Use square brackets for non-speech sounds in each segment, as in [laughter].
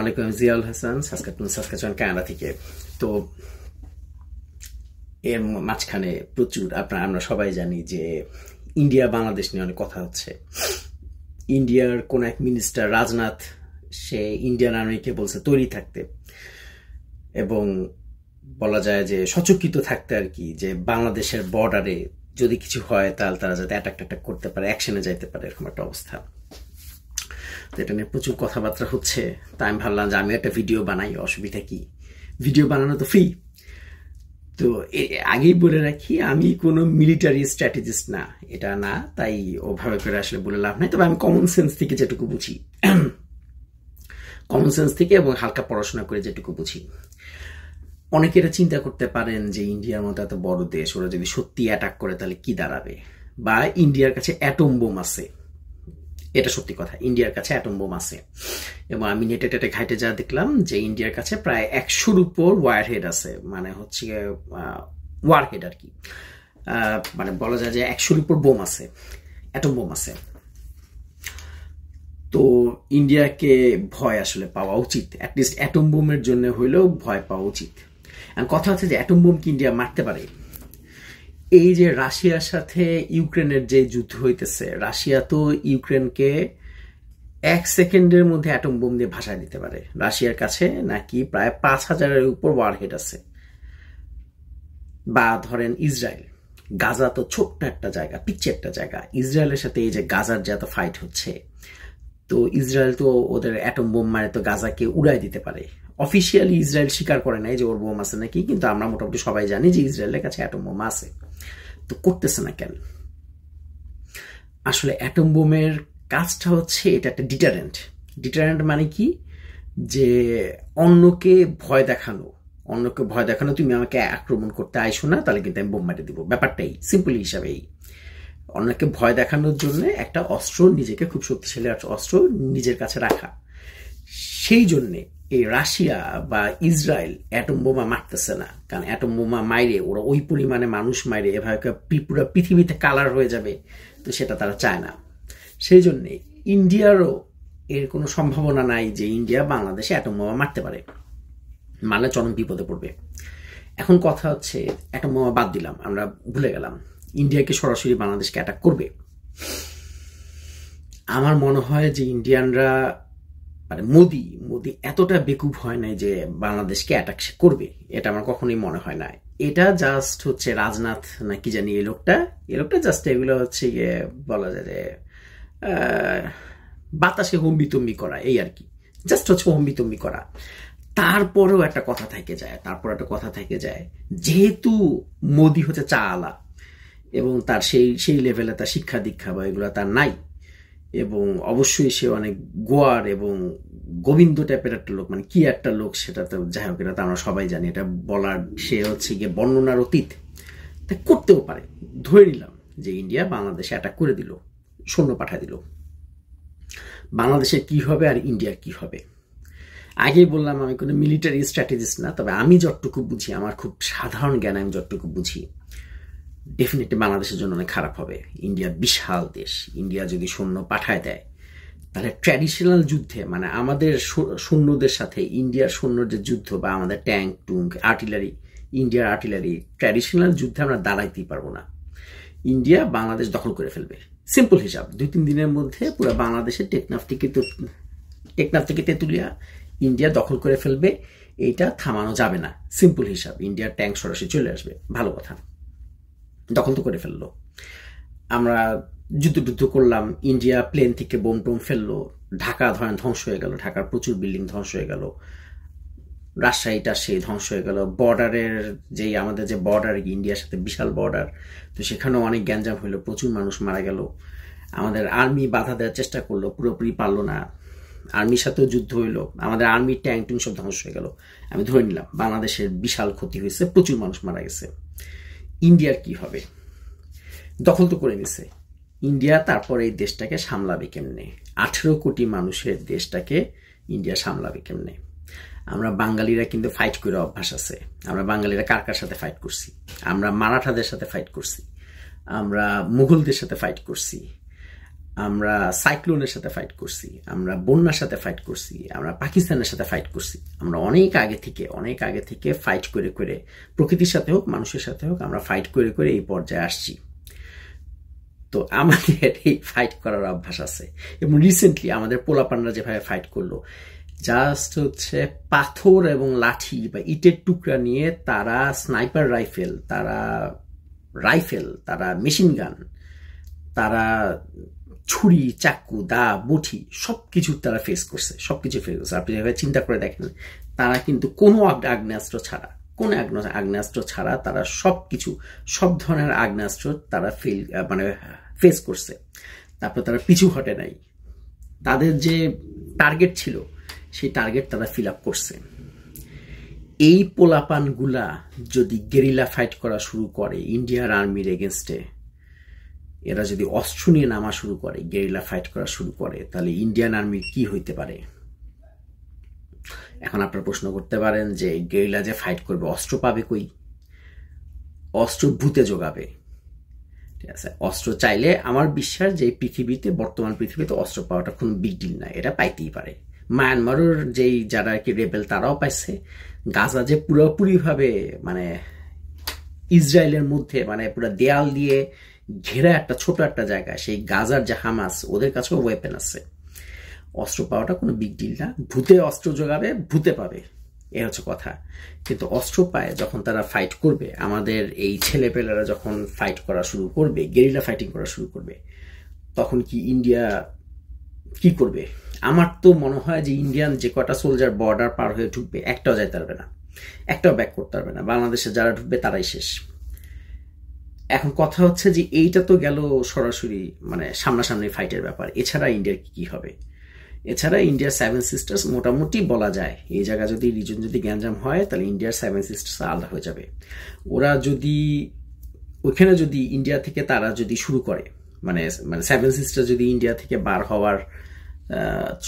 আলাইকুম Ziaul Hasan Saskatoon Saskatchewan Canada থেকে তো এর মাঝখানে প্রচুর আপনার আমরা সবাই জানি যে ইন্ডিয়া বাংলাদেশ নিয়ে অনেক কথা হচ্ছে ইন্ডিয়ার কোন এক মিনিস্টার রাজনাথ সে ইন্ডিয়ান আর্মিকে বলছে তৈরি থাকতে এবং বলা যায় যে সচকিত থাকতে আর কি যে বাংলাদেশের বর্ডারে যদি কিছু হয় তাহলে তারা যাতে অ্যাটাক অ্যাটাক করতে পারে অ্যাকশনে যাইতে পারে এরকম একটা অবস্থা তো এটা নিয়ে প্রচুর কথাবার্তা হচ্ছে তাই আমি ভাবলাম যে আমি একটা ভিডিও বানাই অসুবিধা কি ভিডিও বানানো তো ফ্রি তো আগেই বলে রাখি আমি কোনো মিলিটারি স্ট্র্যাটেজিস্ট না এটা না তাই ওভাবে করে আসলে বলে লাভ নাই তবে আমি কমন সেন্স থেকে যেটুকু বুঝি কমন সেন্স থেকে এবং হালকা পড়াশোনা করে যেটুকু বুঝি অনেকে এটা চিন্তা করতে পারেন যে ইন্ডিয়ার মতো এত বড় দেশ ওরা যদি সত্যি অ্যাটাক করে তাহলে কি দাঁড়াবে বা ইন্ডিয়ার কাছে অ্যাটম বোম আছে এটা সত্যি কথা ইন্ডিয়ার কাছে অ্যাটম বোম আছে এবং আমি নেটে টেটে ঘাইটে যা দেখলাম যে ইন্ডিয়ার কাছে প্রায় একশোর উপর ওয়ার হেড আছে মানে হচ্ছে ওয়ার হেড আর কি মানে বলা যায় যে একশোর উপর বোম আছে অ্যাটম বোম আছে তো ইন্ডিয়াকে ভয় আসলে পাওয়া উচিত অ্যাটলিস্ট অ্যাটম বোমের জন্য হইলেও ভয় পাওয়া উচিত কথা হচ্ছে যে অ্যাটম বোম কি ইন্ডিয়া মারতে পারে এই যে রাশিয়ার সাথে ইউক্রেনের যে যুদ্ধ হইতেছে রাশিয়া তো ইউক্রেনকে এক সেকেন্ডের মধ্যে অ্যাটম বোম দিয়ে ভাসায় দিতে পারে রাশিয়ার কাছে নাকি প্রায় পাঁচ হাজারের উপর ওয়ারহেড আছে বা ধরেন ইসরায়েল গাজা তো ছোট্ট একটা জায়গা পিচ্ছে একটা জায়গা ইসরায়েলের সাথে এই যে গাজার যে এত ফাইট হচ্ছে তো ইসরায়েল তো ওদের অ্যাটম বোম মারে তো গাজাকে উড়াই দিতে পারে অফিসিয়ালি ইসরায়েল স্বীকার করে নাই যে ওর বোম আছে নাকি কিন্তু আমরা মোটামুটি সবাই জানি যে ইসরায়েলের কাছে অ্যাটম বোম আছে তো করতেছে না কেন আসলে অ্যাটম বোমের কাজটা হচ্ছে এটা একটা ডিটারেন্ট ডিটারেন্ট মানে কি যে অন্যকে ভয় দেখানো অন্যকে ভয় দেখানো তুমি আমাকে আক্রমণ করতে আইসো না তাহলে কিন্তু আমি বোম মারি দেবো ব্যাপারটাই সিম্পল হিসাবেই অন্যকে ভয় দেখানোর জন্য একটা অস্ত্র নিজেকে খুব শক্তিশালী অস্ত্র নিজের কাছে রাখা সেই জন্যে এই রাশিয়া বা ইসরায়েল অ্যাটম বোমা মারতেছে না কারণ অ্যাটম বোমা মাইরে ওরা ওই পরিমাণে মানুষ মাইরে এভাবে পুরো পৃথিবীতে কালার হয়ে যাবে তো সেটা তারা চায় না সেই জন্যে ইন্ডিয়ারও এর কোনো সম্ভাবনা নাই যে ইন্ডিয়া বাংলাদেশে অ্যাটম বোমা মারতে পারে মানে চরম বিপদে পড়বে এখন কথা হচ্ছে অ্যাটম বোমা বাদ দিলাম আমরা ভুলে গেলাম ইন্ডিয়াকে সরাসরি বাংলাদেশকে অ্যাটাক করবে আমার মনে হয় যে ইন্ডিয়ানরা মানে মোদি মোদি এতটা বেকুব হয় নাই যে বাংলাদেশকে অ্যাটাক করবে এটা আমার কখনোই মনে হয় না এটা জাস্ট হচ্ছে রাজনাথ নাকি জানি এই লোকটা এই লোকটা জাস্ট এগুলো হচ্ছে গিয়ে বলা যায় যে বাতাসে হম্বিতম্বি করা এই আর কি জাস্ট হচ্ছে হম্বিতম্বি করা তারপরেও একটা কথা থেকে যায় তারপর একটা কথা থেকে যায় যেহেতু মোদি হচ্ছে চালা এবং তার সেই সেই লেভেলে তার শিক্ষা দীক্ষা বা এগুলো তার নাই এবং অবশ্যই সে অনেক গোয়ার এবং গোবিন্দ টাইপের একটা লোক মানে কি একটা লোক সেটা তো যাই হোক এটা তো আমরা সবাই জানি এটা বলার সে হচ্ছে গিয়ে বর্ণনার অতীত তা করতেও পারে ধরে নিলাম যে ইন্ডিয়া বাংলাদেশে অ্যাটাক করে দিল সৈন্য পাঠায় দিল বাংলাদেশে কি হবে আর ইন্ডিয়ার কি হবে আগেই বললাম আমি কোনো মিলিটারি স্ট্র্যাটেজিস্ট না তবে আমি যতটুকু বুঝি আমার খুব সাধারণ জ্ঞান আমি যতটুকু বুঝি ডেফিনেটলি বাংলাদেশের জন্য অনেক খারাপ হবে ইন্ডিয়া বিশাল দেশ ইন্ডিয়া যদি সৈন্য পাঠায় দেয় তাহলে ট্র্যাডিশনাল যুদ্ধে মানে আমাদের সৈন্যদের সাথে ইন্ডিয়ার সৈন্যর যে যুদ্ধ বা আমাদের ট্যাঙ্ক টুঙ্ক আর্টিলারি ইন্ডিয়ার আর্টিলারি ট্র্যাডিশনাল যুদ্ধে আমরা দাঁড়াইতেই পারবো না ইন্ডিয়া বাংলাদেশ দখল করে ফেলবে সিম্পল হিসাব দুই তিন দিনের মধ্যে পুরো বাংলাদেশে টেকনাফ থেকে টেকনাফ থেকে তেঁতুলিয়া ইন্ডিয়া দখল করে ফেলবে এটা থামানো যাবে না সিম্পল হিসাব ইন্ডিয়ার ট্যাঙ্ক সরাসরি চলে আসবে ভালো কথা দখল তো করে ফেললো আমরা যুদ্ধ যুদ্ধ করলাম ইন্ডিয়া প্লেন থেকে বোম টোম ফেললো ঢাকা ধরেন ধ্বংস হয়ে গেল ঢাকার প্রচুর বিল্ডিং ধ্বংস হয়ে গেল রাজশাহীটা সেই ধ্বংস হয়ে গেল বর্ডারের যে আমাদের যে বর্ডার ইন্ডিয়ার সাথে বিশাল বর্ডার তো সেখানেও অনেক গ্যাঞ্জাম হইলো প্রচুর মানুষ মারা গেল আমাদের আর্মি বাধা দেওয়ার চেষ্টা করলো পুরোপুরি পারলো না আর্মির সাথেও যুদ্ধ হইলো আমাদের আর্মির ট্যাঙ্ক টুং সব ধ্বংস হয়ে গেল আমি ধরে নিলাম বাংলাদেশের বিশাল ক্ষতি হয়েছে প্রচুর মানুষ মারা গেছে ইন্ডিয়ার কি হবে দখল তো করে নিছে ইন্ডিয়া তারপরে এই দেশটাকে সামলাবে কেমনে আঠেরো কোটি মানুষের দেশটাকে ইন্ডিয়া সামলাবে কেমনে আমরা বাঙালিরা কিন্তু ফাইট করে অভ্যাস আছে আমরা বাঙালিরা কার কার সাথে ফাইট করছি আমরা মারাঠাদের সাথে ফাইট করছি আমরা মুঘলদের সাথে ফাইট করছি আমরা সাইক্লোনের সাথে ফাইট করছি আমরা বন্যার সাথে ফাইট করছি আমরা পাকিস্তানের সাথে ফাইট করছি আমরা অনেক আগে থেকে অনেক আগে থেকে ফাইট করে করে প্রকৃতির সাথে হোক মানুষের সাথে হোক আমরা ফাইট করে করে এই পর্যায়ে আসছি তো আমাদের এই ফাইট করার অভ্যাস আছে এবং রিসেন্টলি আমাদের পোলাপানরা যেভাবে ফাইট করলো জাস্ট হচ্ছে পাথর এবং লাঠি বা ইটের টুকরা নিয়ে তারা স্নাইপার রাইফেল তারা রাইফেল তারা মেশিন গান তারা ছুরি চাকু দা বুঠি সব কিছু তারা ফেস করছে সব কিছু ফেস করছে আপনি যেভাবে চিন্তা করে দেখেন তারা কিন্তু কোনো আগ্নেয়াস্ত্র ছাড়া কোনো আগ্নেয়াস্ত্র ছাড়া তারা সব কিছু সব ধরনের আগ্নেয়াস্ত্র তারা ফেল মানে ফেস করছে তারপর তারা পিছু হটে নাই তাদের যে টার্গেট ছিল সেই টার্গেট তারা ফিল আপ করছে এই পোলাপানগুলা যদি গেরিলা ফাইট করা শুরু করে ইন্ডিয়ার আর্মির এগেনস্টে এরা যদি অস্ত্র নিয়ে নামা শুরু করে গেরিলা ফাইট করা শুরু করে তাহলে ইন্ডিয়ান আর্মির কি হইতে পারে এখন আপনারা প্রশ্ন করতে পারেন যে গেরিলা যে ফাইট করবে অস্ত্র পাবে কই অস্ত্র ভূতে যোগাবে ঠিক আছে অস্ত্র চাইলে আমার বিশ্বাস যে পৃথিবীতে বর্তমান পৃথিবীতে অস্ত্র পাওয়াটা কোনো বিগ ডিল না এটা পাইতেই পারে মায়ানমারের যেই যারা আর কি রেবেল তারাও পাইছে গাজা যে পুরোপুরিভাবে মানে ইসরায়েলের মধ্যে মানে পুরো দেয়াল দিয়ে ঘেরা একটা ছোট একটা জায়গা সেই গাজার যে হামাস ওদের কাছেও ওয়েপেন আছে অস্ত্র পাওয়াটা কোনো বিগ ডিল না ভূতে অস্ত্র যোগাবে ভূতে পাবে এ হচ্ছে কথা কিন্তু অস্ত্র পায় যখন তারা ফাইট করবে আমাদের এই ছেলেপেলেরা যখন ফাইট করা শুরু করবে গেরিলা ফাইটিং করা শুরু করবে তখন কি ইন্ডিয়া কি করবে আমার তো মনে হয় যে ইন্ডিয়ান যে কটা সোলজার বর্ডার পার হয়ে ঢুকবে একটাও যাইতে পারবে না একটাও ব্যাক করতে পারবে না বাংলাদেশে যারা ঢুকবে তারাই শেষ এখন কথা হচ্ছে যে এইটা তো গেল সরাসরি মানে সামনাসামনি ফাইটের ব্যাপার এছাড়া ইন্ডিয়ার কি হবে এছাড়া ইন্ডিয়ার সেভেন সিস্টার্স মোটামুটি বলা যায় এই জায়গা যদি রিজন যদি গ্যাঞ্জাম হয় তাহলে ইন্ডিয়ার সেভেন সিস্টার্স আলাদা হয়ে যাবে ওরা যদি ওইখানে যদি ইন্ডিয়া থেকে তারা যদি শুরু করে মানে মানে সেভেন সিস্টার যদি ইন্ডিয়া থেকে বার হওয়ার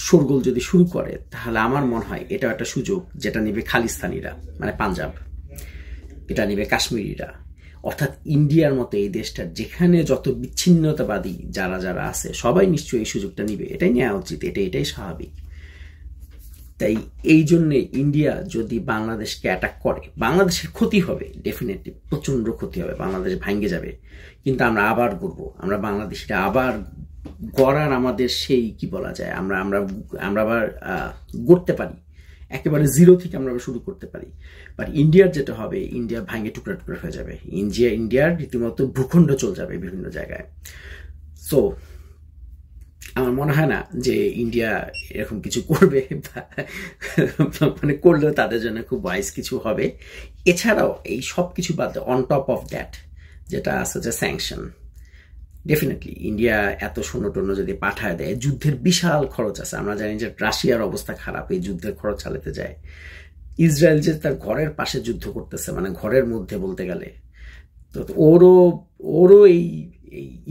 শোরগোল যদি শুরু করে তাহলে আমার মনে হয় এটা একটা সুযোগ যেটা নেবে খালিস্তানিরা মানে পাঞ্জাব এটা নেবে কাশ্মীরিরা অর্থাৎ ইন্ডিয়ার মতো এই দেশটা যেখানে যত বিচ্ছিন্নতাবাদী যারা যারা আছে সবাই নিশ্চয়ই এই সুযোগটা নিবে এটাই নেওয়া উচিত এটা এটাই স্বাভাবিক তাই এই জন্যে ইন্ডিয়া যদি বাংলাদেশকে অ্যাটাক করে বাংলাদেশের ক্ষতি হবে ডেফিনেটলি প্রচণ্ড ক্ষতি হবে বাংলাদেশ ভাঙ্গে যাবে কিন্তু আমরা আবার গড়ব আমরা বাংলাদেশটা আবার গড়ার আমাদের সেই কি বলা যায় আমরা আমরা আমরা আবার গড়তে পারি একেবারে জিরো থেকে আমরা শুরু করতে পারি বাট ইন্ডিয়ার যেটা হবে ইন্ডিয়া ভাঙে টুকরা টুকরা হয়ে যাবে ইন্ডিয়া ইন্ডিয়ার রীতিমতো ভূখণ্ড চলে যাবে বিভিন্ন জায়গায় সো আমার মনে হয় না যে ইন্ডিয়া এরকম কিছু করবে মানে করলেও তাদের জন্য খুব ওয়াইজ কিছু হবে এছাড়াও এই সব কিছু বাদ অন টপ অফ দ্যাট যেটা আছে যে স্যাংশন ডেফিনেটলি ইন্ডিয়া এত সৈন্য টন্য যদি পাঠায় দেয় যুদ্ধের বিশাল খরচ আছে আমরা জানি যে রাশিয়ার অবস্থা খারাপ এই যুদ্ধের খরচ চালাতে যায় ইসরায়েল যে তার ঘরের পাশে যুদ্ধ করতেছে মানে ঘরের মধ্যে বলতে গেলে তো ওরও ওরও এই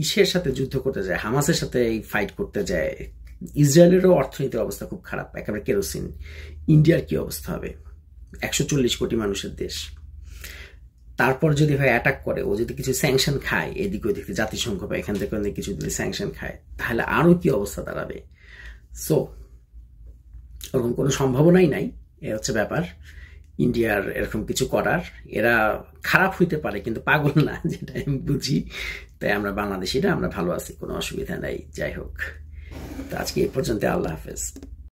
ইসের সাথে যুদ্ধ করতে যায় হামাসের সাথে এই ফাইট করতে যায় ইসরায়েলেরও অর্থনীতির অবস্থা খুব খারাপ একেবারে কেরোসিন ইন্ডিয়ার কি অবস্থা হবে একশো চল্লিশ কোটি মানুষের দেশ তারপর যদি ভাই অ্যাটাক করে ও যদি কিছু স্যাংশন খায় এদিক ওদিক জাতিসংঘ বা এখান থেকে কিছু যদি স্যাংশন খায় তাহলে আরও কি অবস্থা দাঁড়াবে সো ওরকম কোনো সম্ভাবনাই নাই এ হচ্ছে ব্যাপার ইন্ডিয়ার এরকম কিছু করার এরা খারাপ হইতে পারে কিন্তু পাগল না [laughs] যেটা আমি বুঝি তাই আমরা বাংলাদেশিরা আমরা ভালো আছি কোনো অসুবিধা নাই যাই হোক তো আজকে এ পর্যন্ত আল্লাহ হাফেজ